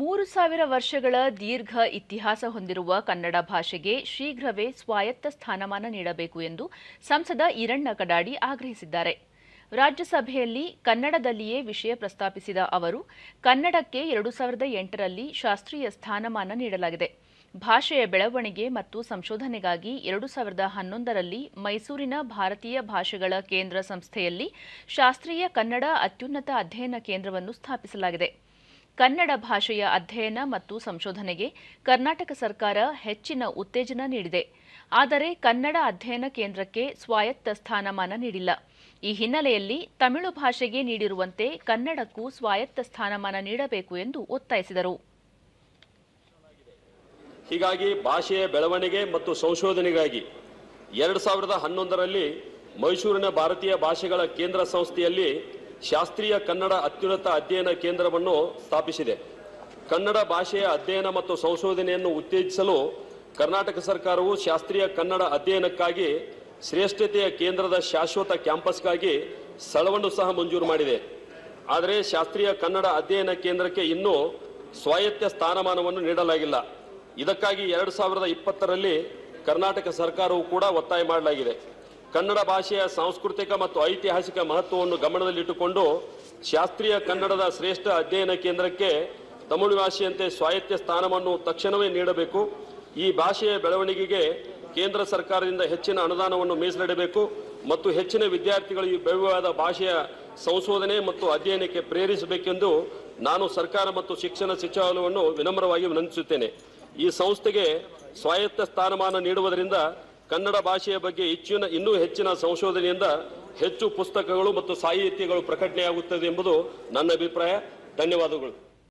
ಮೂರು ಸಾವಿರ ವರ್ಷಗಳ ದೀರ್ಘ ಇತಿಹಾಸ ಹೊಂದಿರುವ ಕನ್ನಡ ಭಾಷೆಗೆ ಶೀಘ್ರವೇ ಸ್ವಾಯತ್ತ ಸ್ಥಾನಮಾನ ನೀಡಬೇಕು ಎಂದು ಸಂಸದ ಈರಣ್ಣ ಕಡಾಡಿ ಆಗ್ರಹಿಸಿದ್ದಾರೆ ರಾಜ್ಯಸಭೆಯಲ್ಲಿ ಕನ್ನಡದಲ್ಲಿಯೇ ವಿಷಯ ಪ್ರಸ್ತಾಪಿಸಿದ ಅವರು ಕನ್ನಡಕ್ಕೆ ಎರಡು ಸಾವಿರದ ಎಂಟರಲ್ಲಿ ಶಾಸ್ತ್ರೀಯ ಸ್ಥಾನಮಾನ ನೀಡಲಾಗಿದೆ ಭಾಷೆಯ ಬೆಳವಣಿಗೆ ಮತ್ತು ಸಂಶೋಧನೆಗಾಗಿ ಎರಡು ಸಾವಿರದ ಹನ್ನೊಂದರಲ್ಲಿ ಮೈಸೂರಿನ ಭಾರತೀಯ ಭಾಷೆಗಳ ಕೇಂದ್ರ ಸಂಸ್ಥೆಯಲ್ಲಿ ಶಾಸ್ತ್ರೀಯ ಕನ್ನಡ ಅತ್ಯುನ್ನತ ಅಧ್ಯಯನ ಕೇಂದ್ರವನ್ನು ಸ್ಥಾಪಿಸಲಾಗಿದೆ ಕನ್ನಡ ಭಾಷೆಯ ಅಧ್ಯಯನ ಮತ್ತು ಸಂಶೋಧನೆಗೆ ಕರ್ನಾಟಕ ಸರ್ಕಾರ ಹೆಚ್ಚಿನ ಉತ್ತೇಜನ ನೀಡಿದೆ ಆದರೆ ಕನ್ನಡ ಅಧ್ಯಯನ ಕೇಂದ್ರಕ್ಕೆ ಸ್ವಾಯತ್ತ ಸ್ಥಾನಮಾನ ನೀಡಿಲ್ಲ ಈ ಹಿನ್ನೆಲೆಯಲ್ಲಿ ತಮಿಳು ಭಾಷೆಗೆ ನೀಡಿರುವಂತೆ ಕನ್ನಡಕ್ಕೂ ಸ್ವಾಯತ್ತ ಸ್ಥಾನಮಾನ ನೀಡಬೇಕು ಎಂದು ಒತ್ತಾಯಿಸಿದರು ಹೀಗಾಗಿ ಭಾಷೆಯ ಬೆಳವಣಿಗೆ ಮತ್ತು ಸಂಶೋಧನೆಗಾಗಿ ಎರಡು ಸಾವಿರದ ಹನ್ನೊಂದರಲ್ಲಿ ಮೈಸೂರಿನ ಭಾರತೀಯ ಭಾಷೆಗಳ ಕೇಂದ್ರ ಸಂಸ್ಥೆಯಲ್ಲಿ ಶಾಸ್ತ್ರೀಯ ಕನ್ನಡ ಅತ್ಯುನ್ನತ ಅಧ್ಯಯನ ಕೇಂದ್ರವನ್ನು ಸ್ಥಾಪಿಸಿದೆ ಕನ್ನಡ ಭಾಷೆಯ ಅಧ್ಯಯನ ಮತ್ತು ಸಂಶೋಧನೆಯನ್ನು ಉತ್ತೇಜಿಸಲು ಕರ್ನಾಟಕ ಸರ್ಕಾರವು ಶಾಸ್ತ್ರೀಯ ಕನ್ನಡ ಅಧ್ಯಯನಕ್ಕಾಗಿ ಶ್ರೇಷ್ಠತೆಯ ಕೇಂದ್ರದ ಶಾಶ್ವತ ಕ್ಯಾಂಪಸ್ಗಾಗಿ ಸ್ಥಳವನ್ನು ಸಹ ಮಂಜೂರು ಮಾಡಿದೆ ಆದರೆ ಶಾಸ್ತ್ರೀಯ ಕನ್ನಡ ಅಧ್ಯಯನ ಕೇಂದ್ರಕ್ಕೆ ಇನ್ನೂ ಸ್ವಾಯತ್ತ ಸ್ಥಾನಮಾನವನ್ನು ನೀಡಲಾಗಿಲ್ಲ ಇದಕ್ಕಾಗಿ ಎರಡು ಸಾವಿರದ ಇಪ್ಪತ್ತರಲ್ಲಿ ಕರ್ನಾಟಕ ಸರ್ಕಾರವು ಕೂಡ ಒತ್ತಾಯ ಮಾಡಲಾಗಿದೆ ಕನ್ನಡ ಭಾಷೆಯ ಸಾಂಸ್ಕೃತಿಕ ಮತ್ತು ಐತಿಹಾಸಿಕ ಮಹತ್ವವನ್ನು ಗಮನದಲ್ಲಿಟ್ಟುಕೊಂಡು ಶಾಸ್ತ್ರೀಯ ಕನ್ನಡದ ಶ್ರೇಷ್ಠ ಅಧ್ಯಯನ ಕೇಂದ್ರಕ್ಕೆ ತಮಿಳು ಭಾಷೆಯಂತೆ ಸ್ವಾಯತ್ತ ಸ್ಥಾನವನ್ನು ತಕ್ಷಣವೇ ನೀಡಬೇಕು ಈ ಭಾಷೆಯ ಬೆಳವಣಿಗೆಗೆ ಕೇಂದ್ರ ಸರ್ಕಾರದಿಂದ ಹೆಚ್ಚಿನ ಅನುದಾನವನ್ನು ಮೀಸಲಿಡಬೇಕು ಮತ್ತು ಹೆಚ್ಚಿನ ವಿದ್ಯಾರ್ಥಿಗಳು ಈ ಭವ್ಯವಾದ ಭಾಷೆಯ ಸಂಶೋಧನೆ ಮತ್ತು ಅಧ್ಯಯನಕ್ಕೆ ಪ್ರೇರಿಸಬೇಕೆಂದು ನಾನು ಸರ್ಕಾರ ಮತ್ತು ಶಿಕ್ಷಣ ಸಚಿವಾಲಯವನ್ನು ವಿನಮ್ರವಾಗಿ ವಿನಂತಿಸುತ್ತೇನೆ ಈ ಸಂಸ್ಥೆಗೆ ಸ್ವಾಯತ್ತ ಸ್ಥಾನಮಾನ ನೀಡುವುದರಿಂದ ಕನ್ನಡ ಭಾಷೆಯ ಬಗ್ಗೆ ಹೆಚ್ಚಿನ ಇನ್ನೂ ಹೆಚ್ಚಿನ ಸಂಶೋಧನೆಯಿಂದ ಹೆಚ್ಚು ಪುಸ್ತಕಗಳು ಮತ್ತು ಸಾಹಿತ್ಯಗಳು ಪ್ರಕಟಣೆಯಾಗುತ್ತದೆ ಎಂಬುದು ನನ್ನ ಅಭಿಪ್ರಾಯ ಧನ್ಯವಾದಗಳು